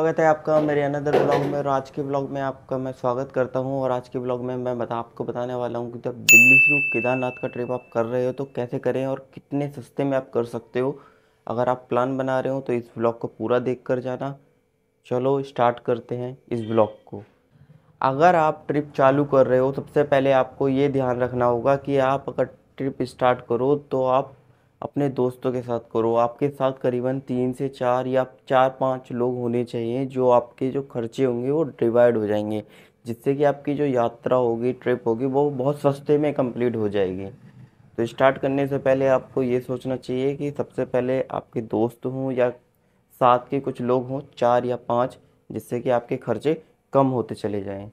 स्वागत है आपका मेरे अनदर ब्लॉग में और आज के ब्लॉग में आपका मैं स्वागत करता हूं और आज के ब्लॉग में मैं बता आपको बताने वाला हूं कि जब दिल्ली से केदारनाथ का ट्रिप आप कर रहे हो तो कैसे करें और कितने सस्ते में आप कर सकते हो अगर आप प्लान बना रहे हो तो इस ब्लॉग को पूरा देख कर जाना चलो स्टार्ट करते हैं इस ब्लॉग को अगर आप ट्रिप चालू कर रहे हो सबसे पहले आपको ये ध्यान रखना होगा कि आप अगर ट्रिप स्टार्ट करो तो आप अपने दोस्तों के साथ करो आपके साथ करीबन तीन से चार या चार पाँच लोग होने चाहिए जो आपके जो खर्चे होंगे वो डिवाइड हो जाएंगे जिससे कि आपकी जो यात्रा होगी ट्रिप होगी वो बहुत सस्ते में कंप्लीट हो जाएगी तो स्टार्ट करने से पहले आपको ये सोचना चाहिए कि सबसे पहले आपके दोस्त हों या साथ के कुछ लोग हों चार या पाँच जिससे कि आपके खर्चे कम होते चले जाएँ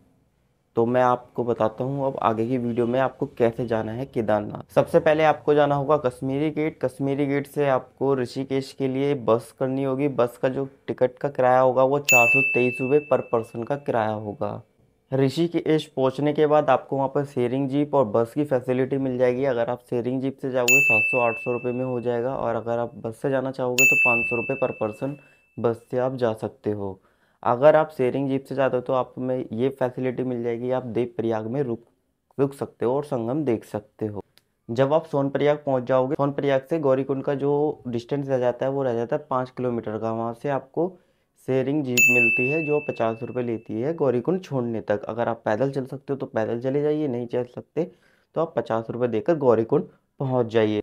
तो मैं आपको बताता हूँ अब आगे की वीडियो में आपको कैसे जाना है केदारनाथ सबसे पहले आपको जाना होगा कश्मीरी गेट कश्मीरी गेट से आपको ऋषिकेश के लिए बस करनी होगी बस का जो टिकट का किराया होगा वो चार सौ तेईस रुपये पर पर्सन का किराया होगा ऋषिकेश पहुँचने के बाद आपको वहाँ पर शेयरिंग जीप और बस की फैसिलिटी मिल जाएगी अगर आप शेयरिंग जीप से जाओगे सात सौ आठ सौ रुपये में हो जाएगा और अगर आप बस से जाना चाहोगे तो पाँच सौ रुपये पर पर्सन बस से आप जा सकते हो अगर आप शेयरिंग जीप से जाते हो तो आप में ये फैसिलिटी मिल जाएगी आप देव प्रयाग में रुक रुक सकते हो और संगम देख सकते हो जब आप सोन प्रयाग पहुँच जाओगे सोन प्रयाग से गौरीकुंड का जो डिस्टेंस रह जाता है वो रह जाता है पाँच किलोमीटर का वहाँ से आपको शेयरिंग जीप मिलती है जो पचास रुपये लेती है गौरीकुंड छोड़ने तक अगर आप पैदल चल सकते हो तो पैदल चले जाइए नहीं चल सकते तो आप पचास रुपये देकर गौरीकुंड पहुँच जाइए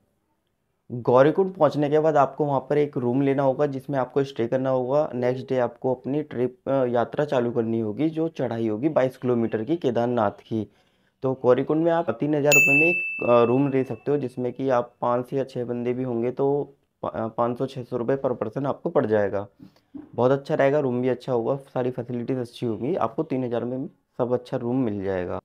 गौरीकुंड पहुंचने के बाद आपको वहां पर एक रूम लेना होगा जिसमें आपको स्टे करना होगा नेक्स्ट डे आपको अपनी ट्रिप यात्रा चालू करनी होगी जो चढ़ाई होगी बाईस किलोमीटर की केदारनाथ की तो गौरीकुंड में आप तीन हज़ार रुपये में एक रूम ले सकते हो जिसमें कि आप पाँच से या छः बंदे भी होंगे तो पाँच सौ छः सौ रुपये पर पर्सन आपको पड़ जाएगा बहुत अच्छा रहेगा रूम भी अच्छा होगा सारी फैसिलिटीज़ अच्छी होगी आपको तीन हज़ार में सब अच्छा रूम मिल जाएगा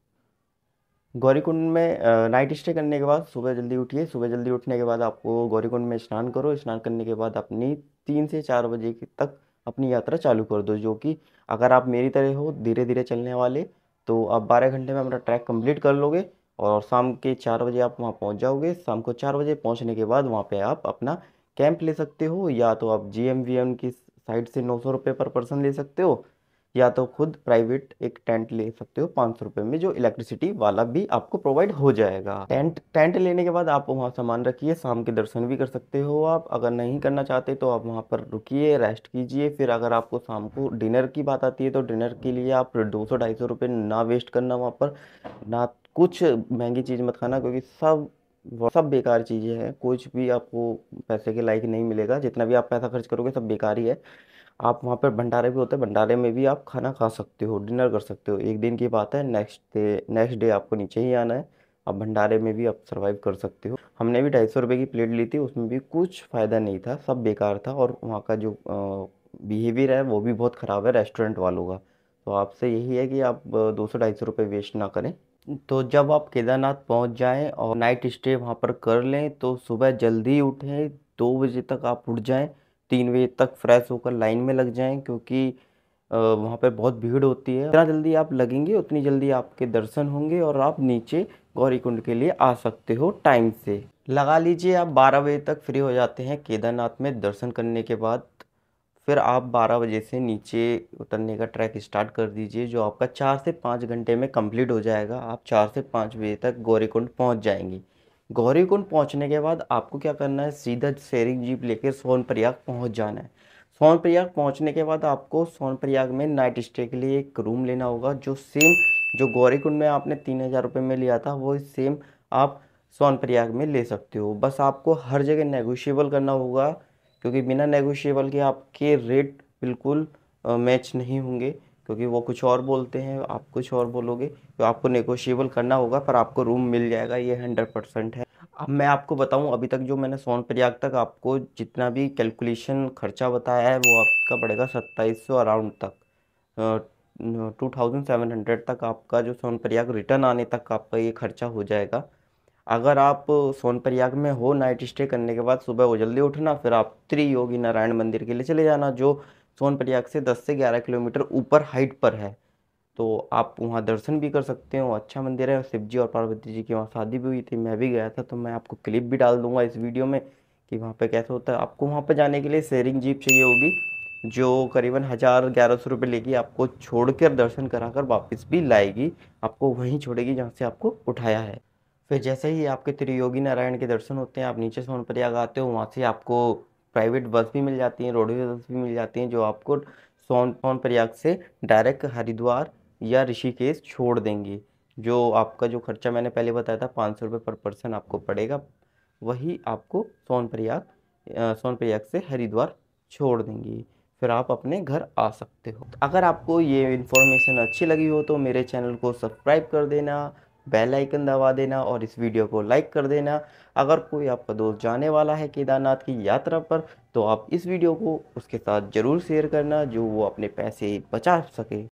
गौरीकुंड में नाइट स्टे करने के बाद सुबह जल्दी उठिए सुबह जल्दी उठने के बाद आपको गौरीकुंड में स्नान करो स्नान करने के बाद अपनी तीन से चार बजे तक अपनी यात्रा चालू कर दो जो कि अगर आप मेरी तरह हो धीरे धीरे चलने वाले तो आप बारह घंटे में अपना ट्रैक कंप्लीट कर लोगे और शाम के चार बजे आप वहाँ पहुँच जाओगे शाम को चार बजे पहुँचने के बाद वहाँ पर आप अपना कैंप ले सकते हो या तो आप जी एम वी एम की साइड से नौ सौ रुपये पर पर्सन ले सकते हो या तो खुद प्राइवेट एक टेंट ले सकते हो पाँच सौ रुपये में जो इलेक्ट्रिसिटी वाला भी आपको प्रोवाइड हो जाएगा टेंट टेंट लेने के बाद आप वहाँ सामान रखिए शाम के दर्शन भी कर सकते हो आप अगर नहीं करना चाहते तो आप वहाँ पर रुकिए रेस्ट कीजिए फिर अगर आपको शाम को डिनर की बात आती है तो डिनर के लिए आप दो सौ ढाई सौ रुपये ना वेस्ट करना वहाँ पर ना कुछ महंगी चीज़ मत खाना क्योंकि सब सब बेकार चीज़ें हैं कुछ भी आपको पैसे के लायक नहीं मिलेगा जितना भी आप पैसा खर्च करोगे सब बेकार ही है आप वहाँ पर भंडारे भी होते हैं भंडारे में भी आप खाना खा सकते हो डिनर कर सकते हो एक दिन की बात है नेक्स्ट डे नेक्स्ट डे आपको नीचे ही आना है आप भंडारे में भी आप सर्वाइव कर सकते हो हमने भी ढाई सौ रुपये की प्लेट ली थी उसमें भी कुछ फ़ायदा नहीं था सब बेकार था और वहाँ का जो बिहेवियर है वो भी बहुत ख़राब है रेस्टोरेंट वालों का तो आपसे यही है कि आप दो सौ ढाई सौ रुपये वेस्ट ना करें तो जब आप केदारनाथ पहुंच जाएं और नाइट स्टे वहां पर कर लें तो सुबह जल्दी उठें दो बजे तक आप उठ जाएं तीन बजे तक फ्रेश होकर लाइन में लग जाएं क्योंकि वहाँ पर बहुत भीड़ होती है जितना जल्दी आप लगेंगे उतनी जल्दी आपके दर्शन होंगे और आप नीचे गौरीकुंड के लिए आ सकते हो टाइम से लगा लीजिए आप 12 बजे तक फ्री हो जाते हैं केदारनाथ में दर्शन करने के बाद फिर आप 12 बजे से नीचे उतरने का ट्रैक स्टार्ट कर दीजिए जो आपका चार से पाँच घंटे में कंप्लीट हो जाएगा आप चार से पाँच बजे तक गौरीकुंड पहुंच जाएंगी गौरीकुंड पहुंचने के बाद आपको क्या करना है सीधा शेयरिंग जीप लेकर सोनप्रयाग पहुंच जाना है सोनप्रयाग पहुंचने के बाद आपको सोनप्रयाग में नाइट स्टे के लिए एक रूम लेना होगा जो सेम जो गौरीकुंड में आपने तीन हज़ार रुपये में लिया था वो सेम आप सोनप्रयाग में ले सकते हो बस आपको हर जगह नेगोशिएबल करना होगा क्योंकि बिना नेगोशिएबल के आपके रेट बिल्कुल मैच नहीं होंगे क्योंकि वो कुछ और बोलते हैं आप कुछ और बोलोगे तो आपको नेगोशिएबल करना होगा पर आपको रूम मिल जाएगा ये हंड्रेड परसेंट है अब मैं आपको बताऊं अभी तक जो मैंने सोन प्रयाग तक आपको जितना भी कैलकुलेशन खर्चा बताया है वो आपका पड़ेगा सत्ताईस सौ अराउंड तक टू थाउजेंड सेवन हंड्रेड तक आपका जो सोन प्रयाग रिटर्न आने तक आपका ये खर्चा हो जाएगा अगर आप सोन प्रयाग में हो नाइट स्टे करने के बाद सुबह वो जल्दी उठना फिर आप त्रियोगी नारायण मंदिर के लिए चले जाना जो सोनप्रयाग से 10 से 11 किलोमीटर ऊपर हाइट पर है तो आप वहाँ दर्शन भी कर सकते हो अच्छा मंदिर है शिव जी और पार्वती जी की वहाँ शादी भी हुई थी मैं भी गया था तो मैं आपको क्लिप भी डाल दूंगा इस वीडियो में कि वहाँ पे कैसे होता है आपको वहाँ पे जाने के लिए शेयरिंग जीप चाहिए होगी जो करीबन हज़ार ग्यारह सौ रुपये लेगी आपको छोड़ कर दर्शन करा कर वापस भी लाएगी आपको वहीं छोड़ेगी जहाँ से आपको उठाया है फिर जैसे ही आपके त्रियोगी नारायण के दर्शन होते हैं आप नीचे सोनप्रयाग आते हो वहाँ से आपको प्राइवेट बस भी मिल जाती हैं रोडवेज बस भी मिल जाती हैं जो आपको सोन प्रयाग से डायरेक्ट हरिद्वार या ऋषिकेश छोड़ देंगी जो आपका जो खर्चा मैंने पहले बताया था पाँच सौ रुपये पर पर्सन आपको पड़ेगा वही आपको सोन प्रयाग सोन प्रयाग से हरिद्वार छोड़ देंगी फिर आप अपने घर आ सकते हो अगर आपको ये इन्फॉर्मेशन अच्छी लगी हो तो मेरे चैनल को सब्सक्राइब कर देना बेल आइकन दबा देना और इस वीडियो को लाइक कर देना अगर कोई आपका दोस्त जाने वाला है केदारनाथ की यात्रा पर तो आप इस वीडियो को उसके साथ ज़रूर शेयर करना जो वो अपने पैसे बचा सके